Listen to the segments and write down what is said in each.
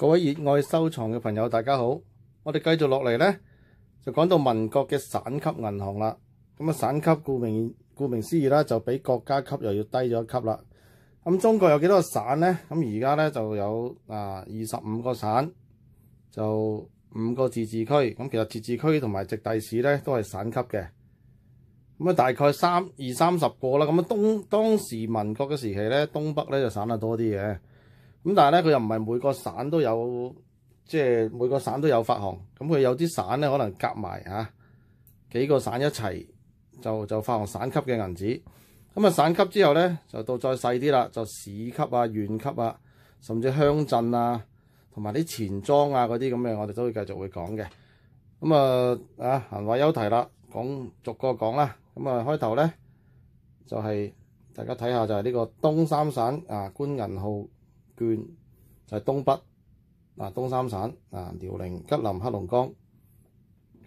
各位熱愛收藏嘅朋友，大家好！我哋繼續落嚟呢，就講到民國嘅省級銀行啦。咁啊，省級顧名顾名思義啦，就比國家級又要低咗一級啦。咁中國有幾多省呢？咁而家呢，就有啊二十五個省，就五個自治區。咁其實自治區同埋直隶市呢，都係省級嘅。咁啊，大概三二三十個啦。咁啊，东當時民國嘅時期呢，東北呢就省得多啲嘅。咁但係咧，佢又唔係每個省都有，即係每個省都有發行。咁佢有啲省咧，可能夾埋嚇幾個省一齊就就發行省級嘅銀紙。咁啊，省級之後咧，就到再細啲啦，就市級啊、縣級啊，甚至鄉鎮啊，同埋啲前莊啊嗰啲咁嘅，我哋都會繼續會講嘅。咁啊啊，閒話休題啦，講逐個講啦。咁啊，開頭咧就係大家睇下就係呢個東三省啊，官銀號。捐就係東北啊，東三省啊，遼寧、吉林、黑龍江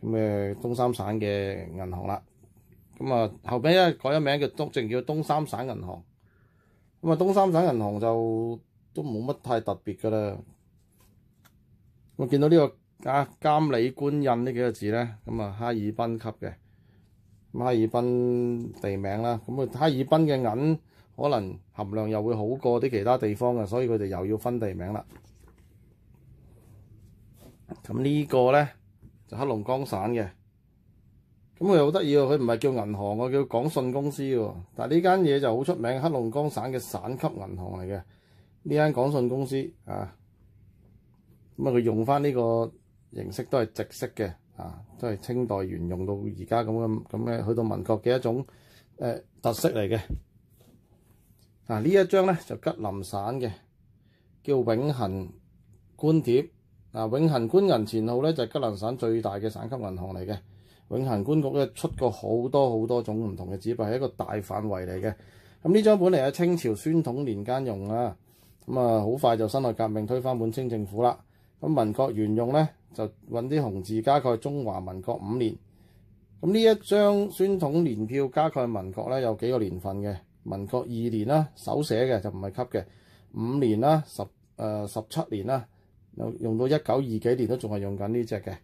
咁嘅東三省嘅銀行啦。咁啊後屘一改咗名，叫東，仲叫東三省銀行。咁啊，東三省銀行就都冇乜太特別噶啦。我見到呢個監監理官印呢幾個字咧，咁啊，哈爾濱級嘅，哈爾濱地名啦。咁啊，哈爾濱嘅銀。可能含量又會好過啲其他地方嘅，所以佢哋又要分地名啦。咁呢個咧就黑龍江省嘅，咁佢好得意喎。佢唔係叫銀行喎，叫廣信公司喎。但呢間嘢就好出名，黑龍江省嘅省級銀行嚟嘅呢間廣信公司啊。咁啊，佢用翻呢個形式都係直式嘅啊，都係清代沿用到而家咁嘅咁嘅，去到民國嘅一種誒特色嚟嘅。嗱呢一張咧就吉林省嘅，叫永恆官貼。嗱永恆官銀前號咧就吉林省最大嘅省級銀行嚟嘅。永恆官局咧出過好多好多種唔同嘅紙幣，係一個大範圍嚟嘅。咁呢張本嚟喺清朝宣統年間用啊，咁啊好快就辛亥革命推翻滿清政府啦。咁民國沿用咧就揾啲紅字加蓋中華民國五年。咁呢一張宣統年票加蓋民國咧有幾個年份嘅？民国二年啦，手写嘅就唔系級嘅。五年啦，十诶十七年啦，用用到一九二几年都仲系用紧呢只嘅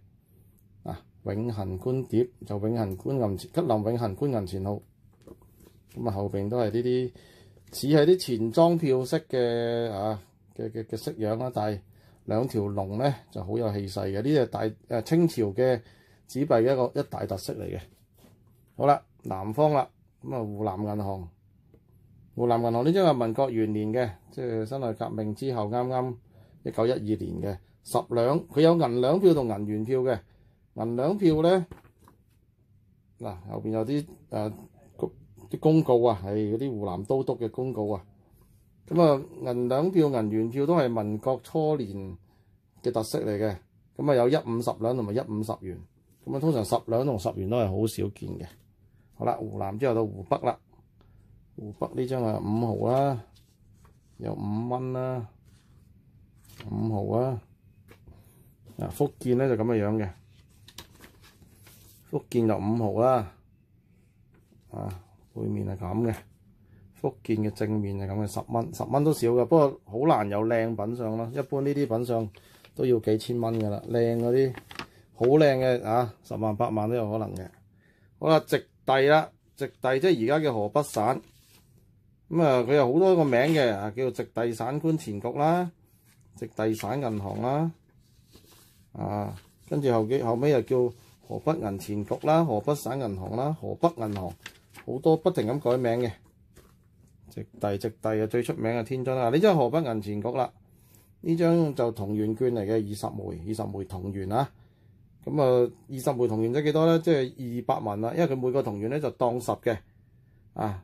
啊。永恒官碟就永恒官银，吉林永恒官银钱号咁啊。后边都系呢啲似系啲钱庄票式嘅啊嘅嘅嘅式样啦，但系两条龙咧就好有气势嘅。呢只大诶清朝嘅纸币嘅一个一大特色嚟嘅。好啦，南方啦咁啊，湖南银行。湖南銀行呢張係民國元年嘅，即係辛亥革命之後啱啱一九一二年嘅十兩，佢有銀兩票同銀元票嘅銀兩票咧，嗱後面有啲誒啲公告啊，係嗰啲湖南都督嘅公告啊。咁啊，銀兩票銀元票都係民國初年嘅特色嚟嘅。咁啊，有一五十兩同埋一五十元。咁啊，通常十兩同十元都係好少見嘅。好啦，湖南之後到湖北啦。湖北呢張啊，五毫啦，有五蚊啦，五毫啊。嗱，福建咧就咁嘅樣嘅，福建就五毫啦。啊，背面係咁嘅，福建嘅正面係咁嘅十蚊，十蚊都少噶，不過好難有靚品相咯。一般呢啲品相都要幾千蚊噶啦，靚嗰啲好靚嘅啊，十萬八萬都有可能嘅。好啦，直递啦，直地即係而家嘅河北省。咁啊，佢有好多個名嘅啊，叫做直隶省官錢局啦，直隶省銀行啦，啊，跟住後幾後尾又叫河北銀錢局啦，河北省銀行啦，河北銀行好多不停咁改名嘅。直隶直隶啊，最出名嘅天津啊，呢張河北銀錢局啦，呢張就同元券嚟嘅，二十枚二十枚同元啊。咁啊，二十枚同元即幾多咧？即係二百文啦，因為佢每個同元咧就當十嘅啊。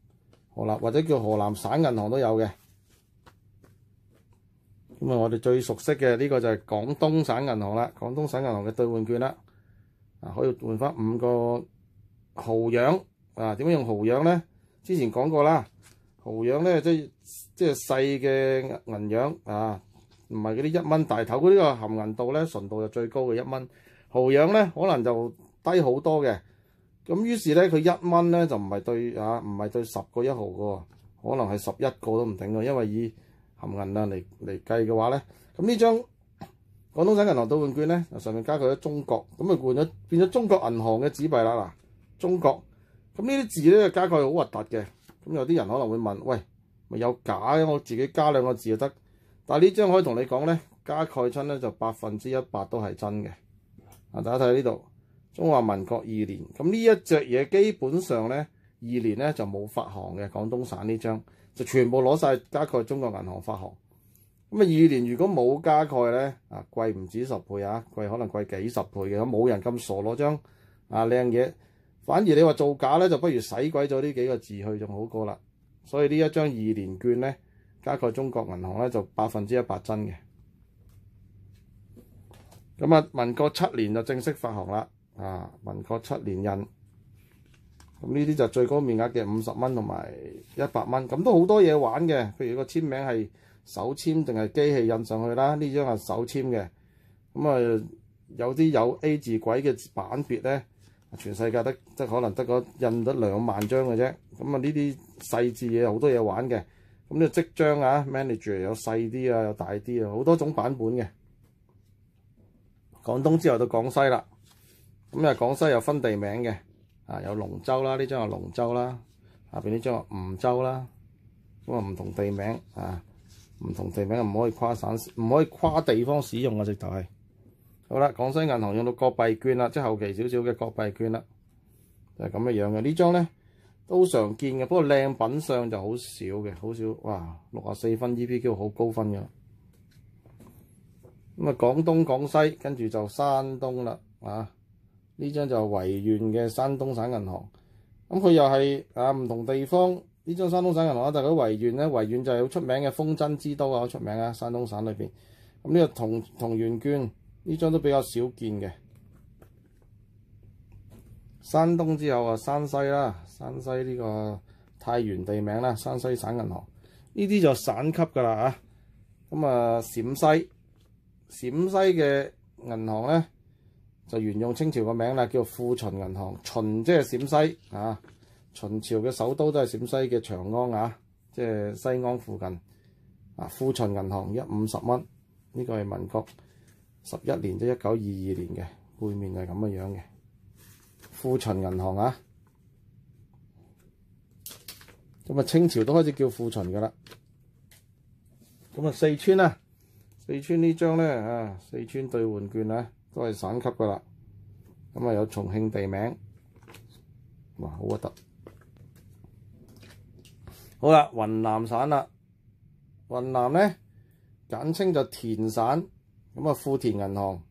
河南或者叫河南省銀行都有嘅，咁啊，我哋最熟悉嘅呢個就係廣東省銀行啦，廣東省銀行嘅兑換券啦，啊可以換翻五個豪樣啊？點樣用豪樣咧？之前講過啦，豪樣咧即即細嘅銀樣啊，唔係嗰啲一蚊大頭嗰啲個含銀度咧純度就最高嘅一蚊，豪樣咧可能就低好多嘅。咁於是咧，佢一蚊咧就唔係對啊，唔係兑十個一毫嘅喎，可能係十一個都唔定咯。因為以含銀量嚟嚟計嘅話咧，咁呢張廣東省銀行兑換券咧，上面加蓋咗中國，咁咪換咗變咗中國銀行嘅紙幣啦嗱。中國咁呢啲字咧加蓋好核突嘅，咁有啲人可能會問：喂，咪有假嘅？我自己加兩個字就得。但呢張可以同你講咧，加蓋親咧就百分之一百都係真嘅。啊，大家睇下呢度。中華民國二年，咁呢一隻嘢基本上呢，二年呢就冇發行嘅廣東省呢張，就全部攞晒加蓋中國銀行發行。咁啊，二年如果冇加蓋呢，啊貴唔止十倍啊，貴可能貴幾十倍嘅，冇人咁傻攞張啊靚嘢，反而你話造假呢，就不如洗鬼咗呢幾個字去仲好過啦。所以呢一張二年券呢，加蓋中國銀行呢，就百分之一百真嘅。咁啊，民國七年就正式發行啦。啊！民國七年印，咁呢啲就最高面額嘅五十蚊同埋一百蚊，咁都好多嘢玩嘅。譬如個簽名係手簽定係機器印上去啦，呢張係手簽嘅。咁啊，有啲有 A 字鬼嘅版別咧，全世界得即可能得個印得兩萬張嘅啫。咁啊，呢啲細緻嘢好多嘢玩嘅。咁就即將啊，manager 有細啲啊，有大啲啊，好多種版本嘅。廣東之後到廣西啦。咁啊！廣西有分地名嘅啊，有龍州啦，呢張係龍州啦，下边呢張係梧州啦。咁啊，唔同地名啊，唔同地名唔可以跨省，唔可以跨地方使用啊！直系。好啦，廣西銀行用到國幣券啦，即系後期少少嘅國幣券啦，係咁嘅樣嘅。呢張咧都常見嘅，不過靚品相就好少嘅，好少哇！六啊四分 E P Q 好高分嘅。咁啊，廣東廣西，跟住就山東啦啊！呢张就維園嘅山东省银行，咁佢又系啊唔同地方呢张山东省银行但系喺潍县咧，潍县就系好出名嘅风筝之都啊，好出名啊，山东省里边。咁呢个同同源券呢张都比较少见嘅。山东之后啊，山西啦，山西呢个太原地名啦，山西省银行呢啲就省级噶啦咁啊，陕西陕西嘅银行咧。就沿用清朝個名啦，叫富秦银行。秦即系陕西啊，秦朝嘅首都都系陕西嘅长安啊，即系西安附近啊。富秦银行一五十蚊，呢个系民国十一年，即一九二二年嘅。背面係系咁嘅样嘅，富秦银行啊。咁啊，清朝都开始叫富秦噶啦。咁啊，四川啊，四川呢张咧啊，四川兑换券啊。都系省级噶啦，咁啊有重庆地名，哇，好核突。好啦，云南省啦，云南咧简称就田省，咁啊富田银行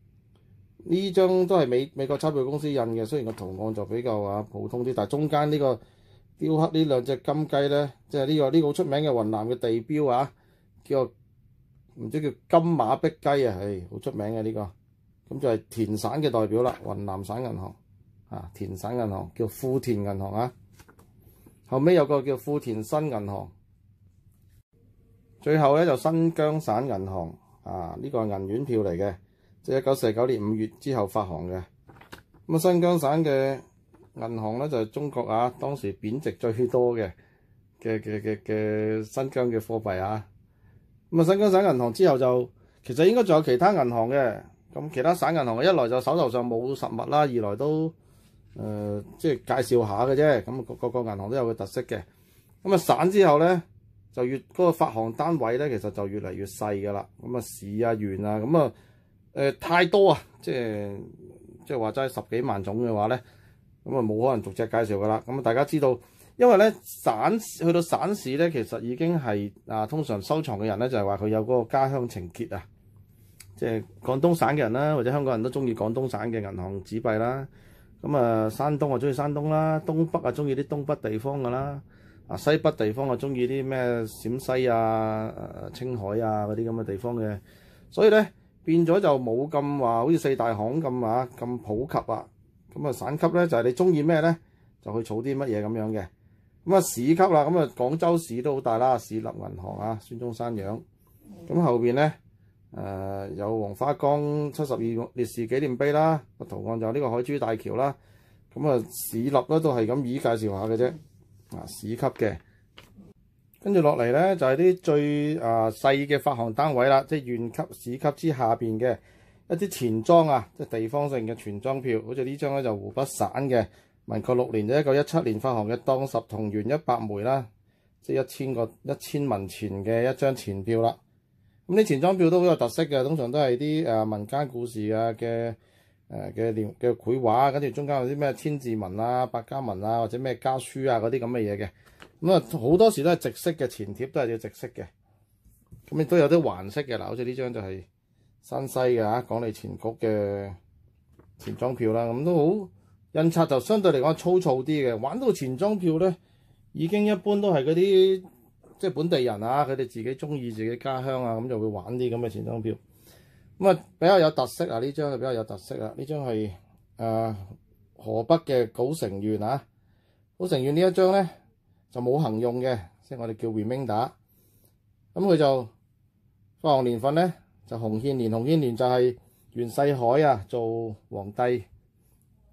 呢张都系美美国钞票公司印嘅，虽然个图案就比较啊普通啲，但系中间呢个雕刻呢两只金鸡咧，即系呢个呢个好出名嘅云南嘅地标啊，叫唔知叫金马碧鸡啊，係好出名嘅呢个。咁就係田省嘅代表啦，雲南省銀行啊，田省銀行叫富田銀行啊。後尾有個叫富田新銀行。最後咧就新疆省銀行啊，呢個銀元票嚟嘅，即係一九四九年五月之後發行嘅。咁啊，新疆省嘅銀行咧就係中國啊，當時貶值最多嘅嘅嘅嘅嘅新疆嘅貨幣啊。咁啊，新疆省銀行之後就其實應該仲有其他銀行嘅。咁其他省銀行一來就手頭上冇實物啦，二來都誒即係介紹下嘅啫。咁個個銀行都有佢特色嘅。咁啊，省之後咧，就越嗰個發行單位咧，其實就越嚟越細噶啦。咁啊，市啊、縣啊，咁啊誒太多啊，即係即係話齋十幾萬種嘅話咧，咁啊冇可能逐只介紹噶啦。咁啊，大家知道，因為咧省去到省市咧，其實已經係啊通常收藏嘅人咧，就係話佢有嗰個家鄉情結啊。即係廣東省嘅人啦，或者香港人都中意廣東省嘅銀行紙幣啦。咁啊，山東啊中意山東啦，東北啊中意啲東北地方噶啦。啊，西北地方啊中意啲咩？陝西啊、青海啊嗰啲咁嘅地方嘅。所以咧變咗就冇咁話，好似四大行咁啊咁普及啊。咁啊，省級咧就係你中意咩咧，就去儲啲乜嘢咁樣嘅。咁啊，市級啦，咁啊廣州市都好大啦，市立銀行啊，孫中山樣。咁後面咧？誒有黃花崗七十二烈士紀念碑啦，個圖案就呢個海珠大橋啦。咁啊市立咧都係咁以介紹下嘅啫，啊市級嘅。跟住落嚟咧就係啲最啊細嘅發行單位啦，即係縣級、市級之下邊嘅一啲錢莊啊，即係地方性嘅存莊票，好似呢張咧就湖北省嘅民國六年，就一九一七年發行嘅當十同元一百枚啦，即係一千個一千文錢嘅一張錢票啦。咁啲錢裝票都好有特色嘅，通常都系啲誒民間故事啊嘅誒嘅連嘅繪畫，跟住中間有啲咩千字文啊、百家文啊，或者咩家書啊嗰啲咁嘅嘢嘅。咁啊好多時都係直式嘅，前貼都係要直式嘅。咁亦都有啲橫式嘅，嗱好似呢張就係新西嘅啊，廣利前局嘅錢裝票啦。咁都好印刷就相對嚟講粗糙啲嘅。玩到錢裝票咧，已經一般都係嗰啲。即係本地人啊！佢哋自己中意自己家鄉啊，咁就會玩啲咁嘅錢莊票咁啊，比較有特色啊！呢張係比較有特色啊！呢張係誒河北嘅古城縣啊，古城縣呢一張咧就冇行用嘅，即係我哋叫 reminder。咁佢就發行年份咧就洪憲年，洪憲年就係袁世海啊做皇帝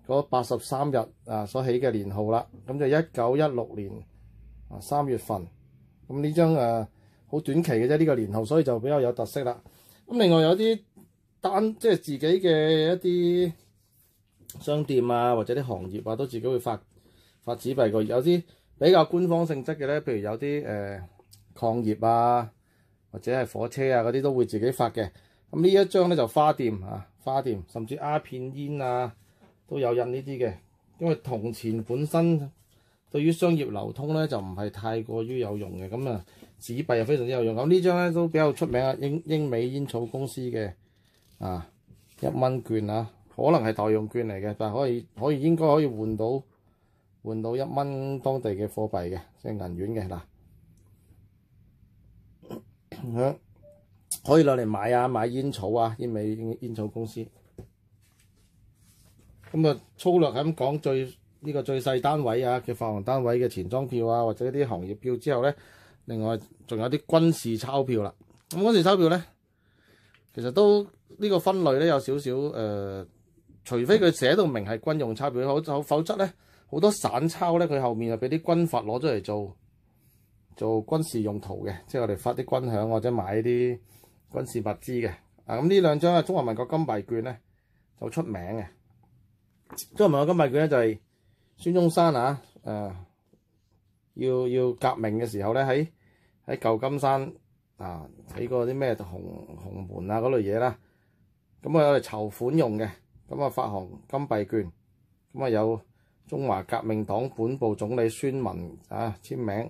嗰八十三日啊所起嘅年號啦。咁就一九一六年啊三月份。咁呢張誒好短期嘅啫，呢個年號，所以就比較有特色啦。咁另外有啲單即係自己嘅一啲商店啊，或者啲行業啊，都自己會發發紙幣嘅。有啲比較官方性質嘅咧，譬如有啲誒礦業啊，或者係火車啊嗰啲都會自己發嘅。咁呢一張咧就花店啊，花店甚至阿片煙啊都有印呢啲嘅，因為銅錢本身。對於商業流通咧就唔係太過於有用嘅，咁啊紙幣又非常之有用。咁呢張咧都比較出名啊英英美煙草公司嘅啊一蚊券啊，可能係代用券嚟嘅，但係可以可以應該可以換到換到一蚊當地嘅貨幣嘅，即係銀元嘅嗱，可以攞嚟買啊買煙草啊英美煙煙草公司。咁啊粗略咁講最。呢個最細單位啊嘅發行單位嘅錢裝票啊，或者啲行業票之後咧，另外仲有啲軍事鈔票啦。咁軍事鈔票咧，其實都呢個分類咧有少少誒，除非佢寫到明係軍用鈔票，好，否則咧好多散鈔咧，佢後面就俾啲軍法攞咗嚟做做軍事用途嘅，即係我哋發啲軍響或者買啲軍事物資嘅。啊，咁呢兩張啊，中華民國金幣券咧就出名嘅。中華民國金幣券咧就係。孫中山啊，誒要要革命嘅時候咧，喺喺舊金山啊，睇過啲咩紅紅門啊嗰類嘢啦。咁啊，嚟籌款用嘅，咁啊發行金幣券，咁啊有中華革命黨本部總理孫文啊簽名，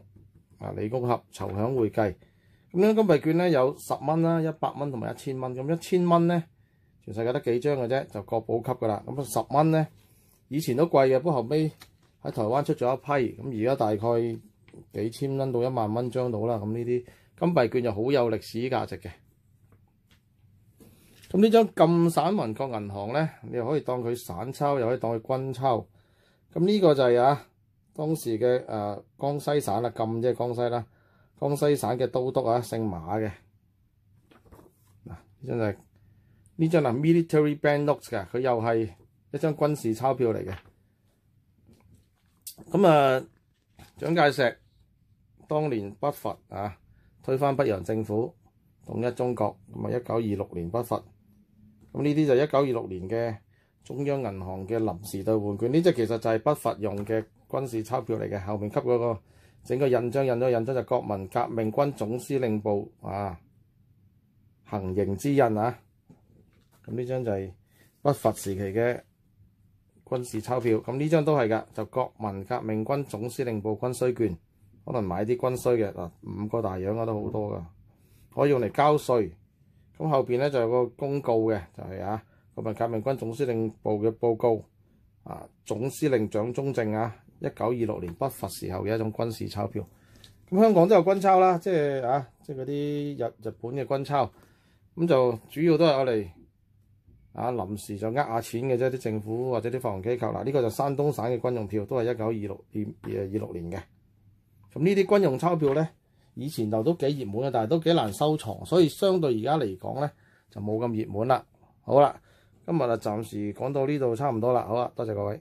啊李公俠籌響會計。咁樣金幣券咧有十蚊啦、一百蚊同埋一千蚊。咁一千蚊咧，全世界得幾張嘅啫，就國寶級噶啦。咁十蚊咧。以前都貴嘅，不過後屘喺台灣出咗一批，咁而家大概幾千蚊到一萬蚊張到啦。咁呢啲金幣券就好有歷史價值嘅。咁呢張咁散民國銀行咧，你又可以當佢散抽，又可以當佢軍抽。咁呢個就係啊當時嘅誒江西省啦，咁即係江西啦，江西省嘅都督啊姓馬嘅。嗱，就係呢張係 Military Bank Notes 㗎，佢又係。一张军事钞票嚟嘅，咁啊，蒋介石当年北伐啊，推翻北洋政府，统一中国，咁啊，一九二六年北伐，咁呢啲就一九二六年嘅中央银行嘅临时兑换券，呢只其实就系北伐用嘅军事钞票嚟嘅，后面给嗰个整个印章印咗，印章就国民革命军总司令部啊行刑之印啊，咁呢张就系北伐时期嘅。軍事鈔票，咁呢張都係噶，就國民革命軍總司令部軍需券，可能買啲軍需嘅嗱，五個大洋啊都好多噶，可以用嚟交税。咁後面咧就有個公告嘅，就係啊國民革命軍總司令部嘅報告啊，總司令蔣中正啊，一九二六年北伐時候嘅一種軍事鈔票。咁香港都有軍鈔啦，即係啊，即係嗰啲日日本嘅軍鈔，咁就主要都係我嚟。啊！臨時就呃下錢嘅啫，啲政府或者啲放行機構啦。呢個就山東省嘅軍用票，都係一九二六二二六年嘅。咁呢啲軍用鈔票呢，以前就都幾熱門嘅，但係都幾難收藏，所以相對而家嚟講呢，就冇咁熱門啦。好啦，今日就暫時講到呢度差唔多啦。好啦，多謝各位。